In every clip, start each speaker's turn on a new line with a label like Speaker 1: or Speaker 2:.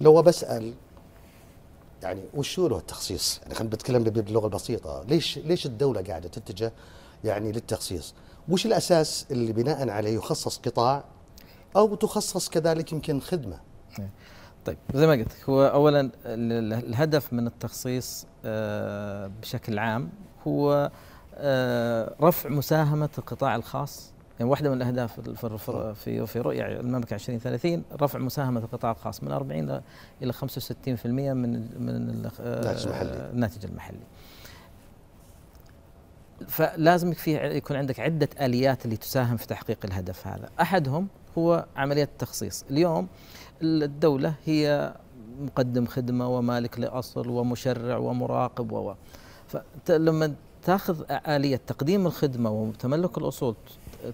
Speaker 1: لو بسال يعني وش له التخصيص؟ يعني خلينا نتكلم باللغه البسيطه، ليش ليش الدوله قاعده تتجه يعني للتخصيص؟ وش الاساس اللي بناء عليه يخصص قطاع او تخصص كذلك يمكن خدمه؟ إيه. طيب زي ما قلت هو اولا الهدف من التخصيص آه، بشكل عام هو آه، رفع مساهمه القطاع الخاص يعني واحدة من الأهداف في في رؤية المملكة 2030 رفع مساهمة القطاع الخاص من 40 إلى 65% من من الناتج آه، المحلي الناتج المحلي. فلازم فيه يكون عندك عدة آليات اللي تساهم في تحقيق الهدف هذا، أحدهم هو عملية التخصيص، اليوم الدولة هي مقدم خدمة ومالك لأصل ومشرع ومراقب و فلما تاخذ آلية تقديم الخدمة وتملك الأصول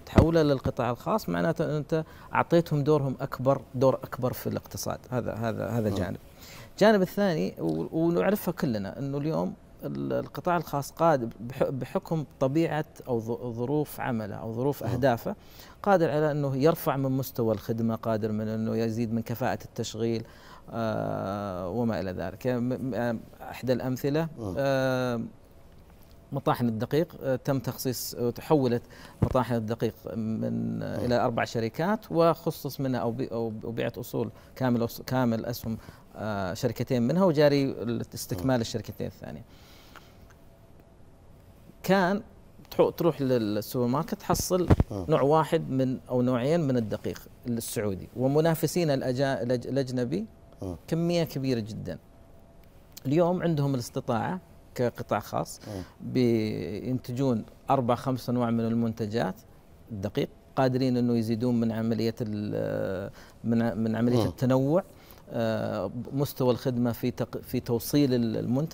Speaker 1: تحوله للقطاع الخاص معناته انت اعطيتهم دورهم اكبر دور اكبر في الاقتصاد هذا هذا هذا نعم. جانب الجانب الثاني ونعرفها كلنا انه اليوم القطاع الخاص قادر بحكم طبيعه او ظروف عمله او ظروف نعم. اهدافه قادر على انه يرفع من مستوى الخدمه، قادر من انه يزيد من كفاءه التشغيل آه، وما الى ذلك، يعني احدى الامثله نعم. آه، مطاحن الدقيق آه، تم تخصيص وتحولت آه، مطاحن الدقيق من آه، الى اربع شركات وخصص منها او بيعت اصول كامل كامل اسهم شركتين منها وجاري استكمال الشركتين الثانيه. كان تروح للسوبر ماركت تحصل نوع واحد من او نوعين من الدقيق السعودي ومنافسين الاجنبي كميه كبيره جدا. اليوم عندهم الاستطاعه كقطاع خاص إيه. بينتجون اربع خمس انواع من المنتجات الدقيق قادرين انه يزيدون من عمليه من من عمليه إيه. التنوع آه، مستوى الخدمه في في توصيل المنتج